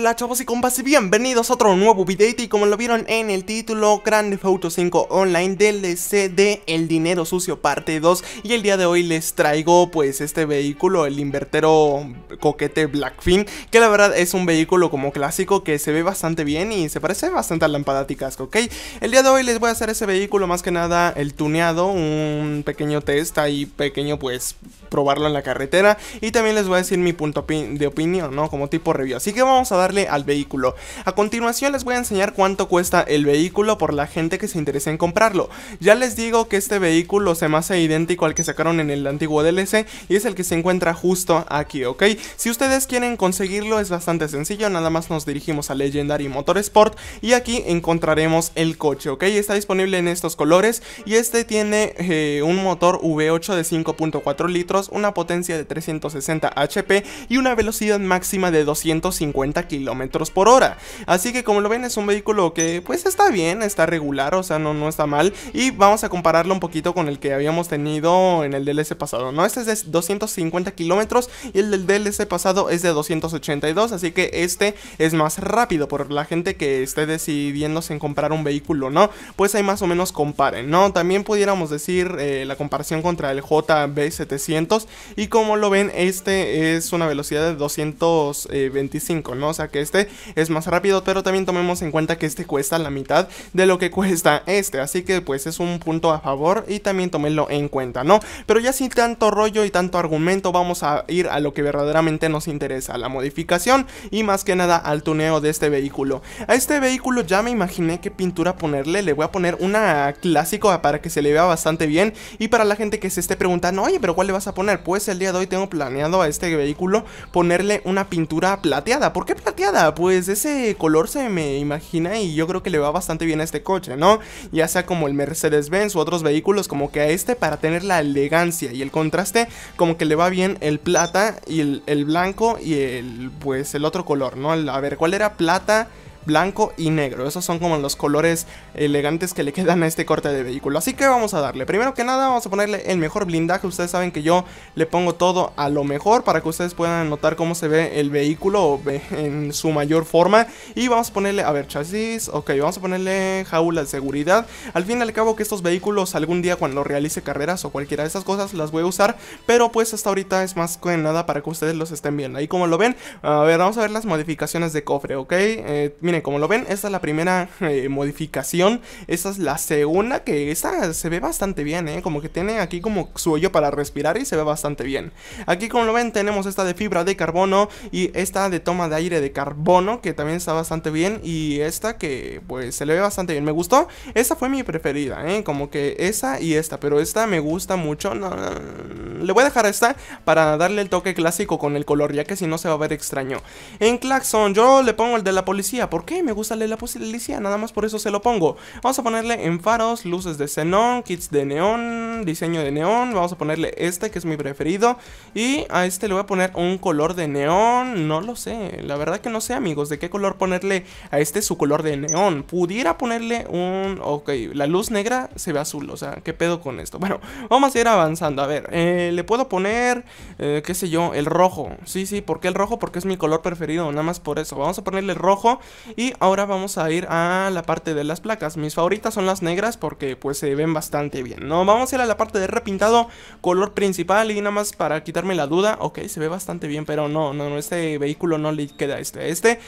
Hola chavos y compas y bienvenidos a otro nuevo video y como lo vieron en el título Grand Theft Auto 5 Online DLC de El Dinero Sucio parte 2 y el día de hoy les traigo pues este vehículo, el invertero coquete Blackfin que la verdad es un vehículo como clásico que se ve bastante bien y se parece bastante a lámpara casco, ¿ok? El día de hoy les voy a hacer ese vehículo más que nada el tuneado, un pequeño test ahí pequeño pues probarlo en la carretera y también les voy a decir mi punto de opinión, ¿no? Como tipo review, así que vamos a dar al vehículo. A continuación les voy a enseñar cuánto cuesta el vehículo por la gente que se interese en comprarlo. Ya les digo que este vehículo se me hace idéntico al que sacaron en el antiguo DLC y es el que se encuentra justo aquí, ¿ok? Si ustedes quieren conseguirlo es bastante sencillo, nada más nos dirigimos a Legendary Motorsport y aquí encontraremos el coche, ¿ok? Está disponible en estos colores y este tiene eh, un motor V8 de 5.4 litros, una potencia de 360 HP y una velocidad máxima de 250 km kilómetros por hora. Así que como lo ven es un vehículo que pues está bien, está regular, o sea, no, no está mal. Y vamos a compararlo un poquito con el que habíamos tenido en el DLC pasado, ¿no? Este es de 250 kilómetros y el del DLC pasado es de 282, así que este es más rápido por la gente que esté decidiéndose en comprar un vehículo, ¿no? Pues ahí más o menos comparen, ¿no? También pudiéramos decir eh, la comparación contra el JB700 y como lo ven, este es una velocidad de 225, eh, ¿no? O sea, que este es más rápido, pero también tomemos en cuenta que este cuesta la mitad de lo que cuesta este, así que pues es un punto a favor y también tómenlo en cuenta, ¿no? Pero ya sin tanto rollo y tanto argumento vamos a ir a lo que verdaderamente nos interesa, la modificación y más que nada al tuneo de este vehículo. A este vehículo ya me imaginé qué pintura ponerle, le voy a poner una clásica para que se le vea bastante bien y para la gente que se esté preguntando, oye, pero ¿cuál le vas a poner? Pues el día de hoy tengo planeado a este vehículo ponerle una pintura plateada, ¿por qué plateada? pues ese color se me imagina y yo creo que le va bastante bien a este coche, ¿no? Ya sea como el Mercedes-Benz u otros vehículos, como que a este para tener la elegancia y el contraste, como que le va bien el plata y el, el blanco y el, pues el otro color, ¿no? A ver, ¿cuál era plata? blanco y negro. Esos son como los colores elegantes que le quedan a este corte de vehículo. Así que vamos a darle. Primero que nada vamos a ponerle el mejor blindaje. Ustedes saben que yo le pongo todo a lo mejor para que ustedes puedan notar cómo se ve el vehículo en su mayor forma. Y vamos a ponerle, a ver, chasis. Ok, vamos a ponerle jaula de seguridad. Al fin y al cabo que estos vehículos algún día cuando realice carreras o cualquiera de esas cosas las voy a usar. Pero pues hasta ahorita es más que nada para que ustedes los estén viendo. Ahí como lo ven, a ver, vamos a ver las modificaciones de cofre, ok. Eh, Miren, como lo ven, esta es la primera eh, modificación. Esta es la segunda, que esta se ve bastante bien, ¿eh? Como que tiene aquí como su hoyo para respirar y se ve bastante bien. Aquí, como lo ven, tenemos esta de fibra de carbono y esta de toma de aire de carbono, que también está bastante bien. Y esta que, pues, se le ve bastante bien. Me gustó. Esta fue mi preferida, eh, Como que esa y esta, pero esta me gusta mucho. Le voy a dejar esta para darle el toque clásico con el color, ya que si no se va a ver extraño. En Claxon, yo le pongo el de la policía, ¿Por qué? Me gusta la policía, nada más por eso se lo pongo. Vamos a ponerle en faros, luces de xenón, kits de neón, diseño de neón. Vamos a ponerle este que es mi preferido. Y a este le voy a poner un color de neón. No lo sé, la verdad que no sé amigos de qué color ponerle a este su color de neón. Pudiera ponerle un... Ok, la luz negra se ve azul, o sea, ¿qué pedo con esto? Bueno, vamos a ir avanzando. A ver, eh, le puedo poner, eh, qué sé yo, el rojo. Sí, sí, ¿por qué el rojo? Porque es mi color preferido, nada más por eso. Vamos a ponerle rojo y ahora vamos a ir a la parte de las placas. Mis favoritas son las negras porque pues se ven bastante bien, ¿no? Vamos a ir a la parte de repintado, color principal y nada más para quitarme la duda. Ok, se ve bastante bien, pero no, no, no, este vehículo no le queda este. Este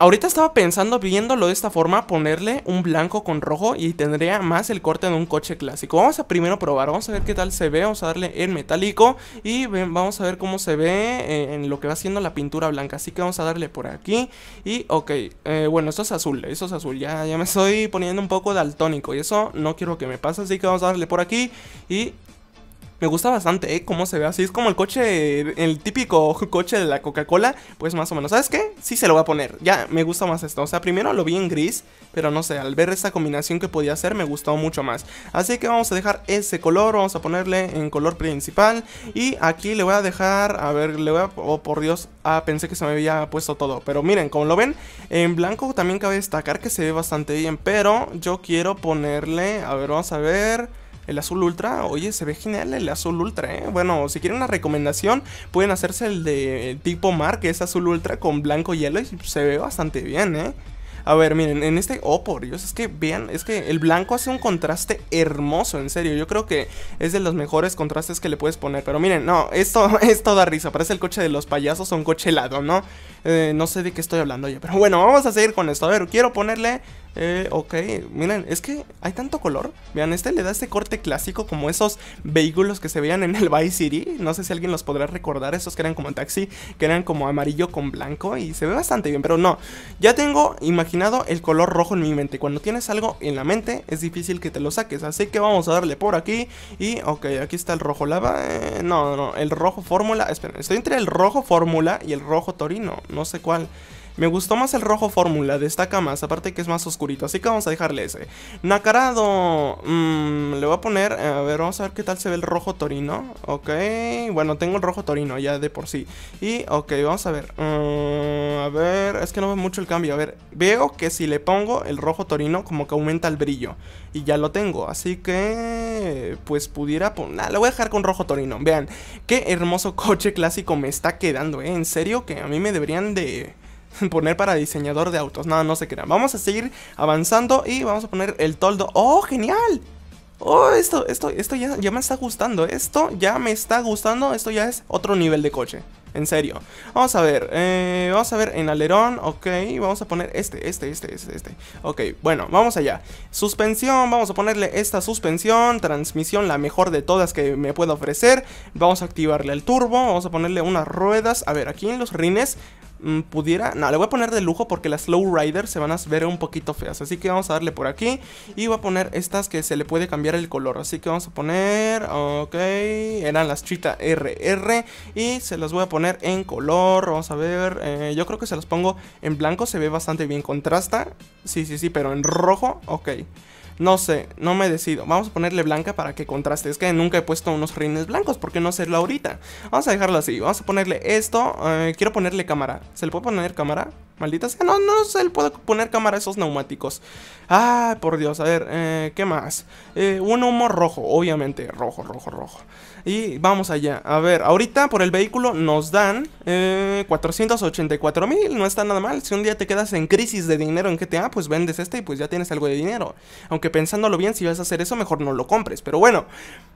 Ahorita estaba pensando, viéndolo de esta forma, ponerle un blanco con rojo y tendría más el corte de un coche clásico. Vamos a primero probar, vamos a ver qué tal se ve, vamos a darle en metálico y vamos a ver cómo se ve eh, en lo que va haciendo la pintura blanca. Así que vamos a darle por aquí y ok, eh, bueno, esto es azul, esto es azul, ya, ya me estoy poniendo un poco daltónico y eso no quiero que me pase, así que vamos a darle por aquí y me gusta bastante, ¿eh? Cómo se ve así. Es como el coche, el típico coche de la Coca-Cola. Pues más o menos. ¿Sabes qué? Sí se lo voy a poner. Ya, me gusta más esto. O sea, primero lo vi en gris. Pero no sé, al ver esta combinación que podía hacer, me gustó mucho más. Así que vamos a dejar ese color. Vamos a ponerle en color principal. Y aquí le voy a dejar, a ver, le voy a... Oh, por Dios. Ah, pensé que se me había puesto todo. Pero miren, como lo ven, en blanco también cabe destacar que se ve bastante bien. Pero yo quiero ponerle, a ver, vamos a ver... El azul ultra, oye, se ve genial el azul ultra, ¿eh? Bueno, si quieren una recomendación, pueden hacerse el de tipo mar, que es azul ultra con blanco y hielo y se ve bastante bien, ¿eh? A ver, miren, en este... Oh, por Dios, es que vean, es que el blanco hace un contraste hermoso, en serio. Yo creo que es de los mejores contrastes que le puedes poner. Pero miren, no, esto, esto da risa. Parece el coche de los payasos o un coche helado, ¿no? Eh, no sé de qué estoy hablando yo. Pero bueno, vamos a seguir con esto. A ver, quiero ponerle... Eh, ok, miren, es que hay tanto color. Vean, este le da este corte clásico como esos vehículos que se veían en el Vice City. No sé si alguien los podrá recordar, esos que eran como taxi, que eran como amarillo con blanco. Y se ve bastante bien, pero no. Ya tengo, imaginado el color rojo en mi mente. Cuando tienes algo en la mente es difícil que te lo saques. Así que vamos a darle por aquí. Y ok, aquí está el rojo lava. Eh, no, no, el rojo fórmula. espera, estoy entre el rojo fórmula y el rojo torino. No sé cuál. Me gustó más el rojo fórmula, destaca más, aparte que es más oscurito, así que vamos a dejarle ese. Nacarado, mmm, le voy a poner, a ver, vamos a ver qué tal se ve el rojo torino, ok, bueno, tengo el rojo torino ya de por sí. Y, ok, vamos a ver, mmm a ver, es que no veo mucho el cambio. A ver, veo que si le pongo el rojo torino, como que aumenta el brillo. Y ya lo tengo, así que... Pues pudiera... Nada, lo voy a dejar con rojo torino. Vean, qué hermoso coche clásico me está quedando, ¿eh? En serio, que a mí me deberían de poner para diseñador de autos. No, no se crean. Vamos a seguir avanzando y vamos a poner el toldo. ¡Oh, genial! Oh, esto, esto, esto ya me está gustando. Esto ya me está gustando. Esto ya es otro nivel de coche en serio. Vamos a ver, eh, vamos a ver en alerón, ok, vamos a poner este, este, este, este, este. Ok, bueno, vamos allá. Suspensión, vamos a ponerle esta suspensión, transmisión la mejor de todas que me pueda ofrecer. Vamos a activarle el turbo, vamos a ponerle unas ruedas. A ver, aquí en los rines Mm, pudiera... No, le voy a poner de lujo porque las Slow Rider se van a ver un poquito feas. Así que vamos a darle por aquí. Y voy a poner estas que se le puede cambiar el color. Así que vamos a poner... Ok. Eran las Chita RR. Y se las voy a poner en color. Vamos a ver. Eh, yo creo que se las pongo en blanco. Se ve bastante bien. Contrasta. Sí, sí, sí. Pero en rojo. Ok. No sé, no me decido. Vamos a ponerle blanca para que contraste. Es que nunca he puesto unos rines blancos, ¿por qué no hacerlo ahorita? Vamos a dejarlo así, vamos a ponerle esto. Eh, quiero ponerle cámara. ¿Se le puede poner cámara? Maldita sea, no, no se le puede poner cámara a esos neumáticos. Ah, por Dios, a ver, eh, ¿qué más? Eh, un humo rojo, obviamente, rojo, rojo, rojo. Y vamos allá. A ver, ahorita por el vehículo nos dan 484 eh, mil. No está nada mal. Si un día te quedas en crisis de dinero en GTA, pues vendes este y pues ya tienes algo de dinero. Aunque pensándolo bien, si vas a hacer eso, mejor no lo compres. Pero bueno,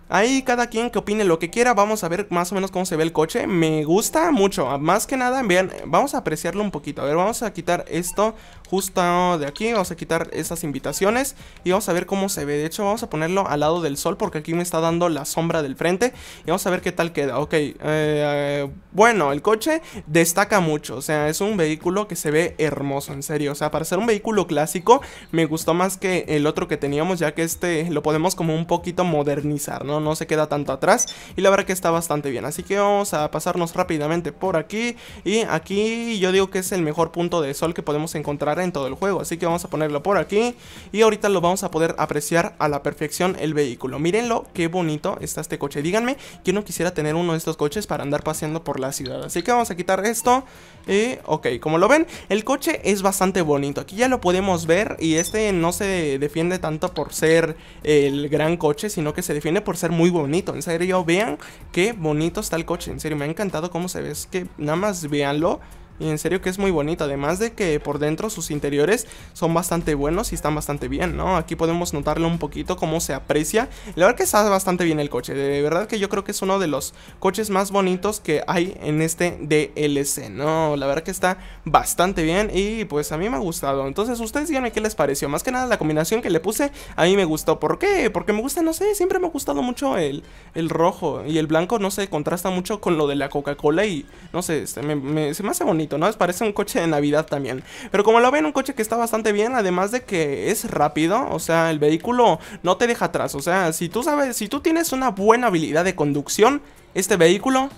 Ahí cada quien que opine lo que quiera, vamos a ver más o menos cómo se ve el coche. Me gusta mucho, más que nada, vean, vamos a apreciarlo un poquito. A ver, vamos a quitar esto justo de aquí, vamos a quitar esas invitaciones y vamos a ver cómo se ve. De hecho, vamos a ponerlo al lado del sol porque aquí me está dando la sombra del frente. Y vamos a ver qué tal queda. Ok, eh, bueno, el coche destaca mucho. O sea, es un vehículo que se ve hermoso, en serio. O sea, para ser un vehículo clásico, me gustó más que el otro que teníamos, ya que este lo podemos como un poquito modernizar, ¿no? No se queda tanto atrás. Y la verdad que está bastante bien. Así que vamos a pasarnos rápidamente por aquí. Y aquí yo digo que es el mejor punto de sol que podemos encontrar en todo el juego. Así que vamos a ponerlo por aquí. Y ahorita lo vamos a poder apreciar a la perfección el vehículo. Mírenlo, qué bonito está este coche. Díganme que no quisiera tener uno de estos coches para andar paseando por la ciudad. Así que vamos a quitar esto. Y ok, como lo ven, el coche es bastante bonito. Aquí ya lo podemos ver y este no se defiende tanto por ser el gran coche, sino que se defiende por ser muy bonito. En serio, vean qué bonito está el coche. En serio, me ha encantado cómo se ve. Es que nada más véanlo. Y en serio que es muy bonito, además de que por dentro sus interiores son bastante buenos y están bastante bien, ¿no? Aquí podemos notarlo un poquito cómo se aprecia. La verdad que está bastante bien el coche, de verdad que yo creo que es uno de los coches más bonitos que hay en este DLC, ¿no? La verdad que está bastante bien y pues a mí me ha gustado. Entonces ustedes díganme qué les pareció, más que nada la combinación que le puse a mí me gustó. ¿Por qué? Porque me gusta, no sé, siempre me ha gustado mucho el, el rojo y el blanco, no sé, contrasta mucho con lo de la Coca-Cola y no sé, este, se me hace bonito ¿No? Es Parece un coche de Navidad también. Pero como lo ven, un coche que está bastante bien, además de que es rápido, o sea, el vehículo no te deja atrás. O sea, si tú sabes, si tú tienes una buena habilidad de conducción, este vehículo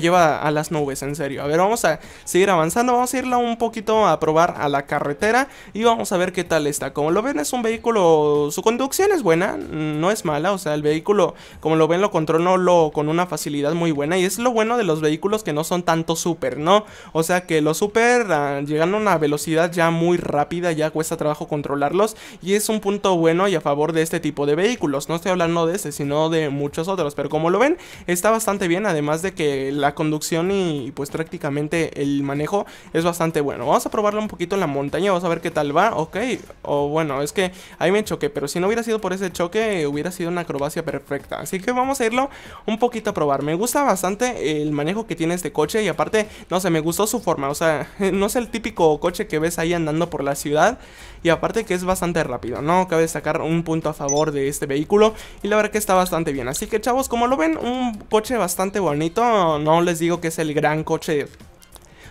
lleva a las nubes, en serio. A ver, vamos a seguir avanzando, vamos a irla un poquito a probar a la carretera y vamos a ver qué tal está. Como lo ven es un vehículo, su conducción es buena, no es mala, o sea, el vehículo, como lo ven, lo controlo con una facilidad muy buena y es lo bueno de los vehículos que no son tanto super, ¿no? O sea, que los super ah, llegando a una velocidad ya muy rápida, ya cuesta trabajo controlarlos y es un punto bueno y a favor de este tipo de vehículos. No estoy hablando de ese, sino de muchos otros, pero como lo ven, está bastante bien, además de que la conducción y, pues prácticamente el manejo es bastante bueno. Vamos a probarlo un poquito en la montaña, vamos a ver qué tal va, ok. O bueno, es que ahí me choqué, pero si no hubiera sido por ese choque, hubiera sido una acrobacia perfecta. Así que vamos a irlo un poquito a probar. Me gusta bastante el manejo que tiene este coche y aparte, no sé, me gustó su forma. O sea, no es el típico coche que ves ahí andando por la ciudad y aparte que es bastante rápido, ¿no? Cabe sacar un punto a favor de este vehículo y la verdad que está bastante bien. Así que chavos, como lo ven, un coche bastante bonito, no les digo que es el gran coche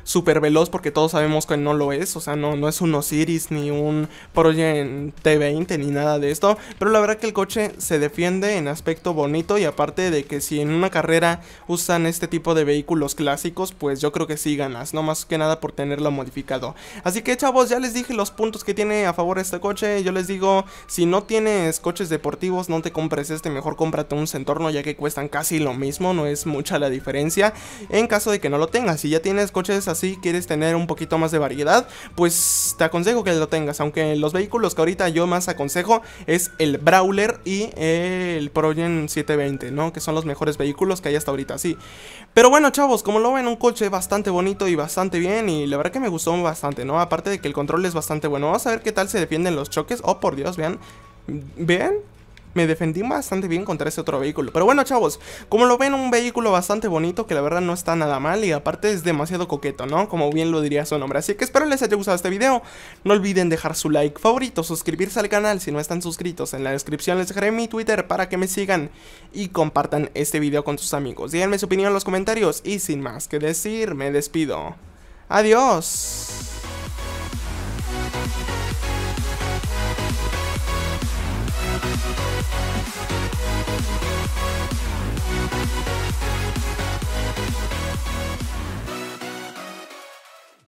súper veloz, porque todos sabemos que no lo es, o sea, no, no es un Osiris ni un Progen T20 ni nada de esto, pero la verdad que el coche se defiende en aspecto bonito y aparte de que si en una carrera usan este tipo de vehículos clásicos, pues yo creo que sí ganas, no más que nada por tenerlo modificado. Así que chavos, ya les dije los puntos que tiene a favor este coche, yo les digo, si no tienes coches deportivos, no te compres este, mejor cómprate un Centorno ya que cuestan casi lo mismo, no es mucha la diferencia en caso de que no lo tengas. Si ya tienes coches así quieres tener un poquito más de variedad, pues te aconsejo que lo tengas. Aunque los vehículos que ahorita yo más aconsejo es el Brawler y el Progen 720, ¿no? Que son los mejores vehículos que hay hasta ahorita, sí. Pero bueno, chavos, como lo ven, un coche bastante bonito y bastante bien. Y la verdad que me gustó bastante, ¿no? Aparte de que el control es bastante bueno. Vamos a ver qué tal se defienden los choques. Oh, por Dios, vean. ¿Vean? me defendí bastante bien contra ese otro vehículo. Pero bueno, chavos, como lo ven, un vehículo bastante bonito que la verdad no está nada mal y aparte es demasiado coqueto, ¿no? Como bien lo diría su nombre. Así que espero les haya gustado este video. No olviden dejar su like favorito, suscribirse al canal si no están suscritos. En la descripción les dejaré mi Twitter para que me sigan y compartan este video con sus amigos. Díganme su opinión en los comentarios y sin más que decir, me despido. Adiós.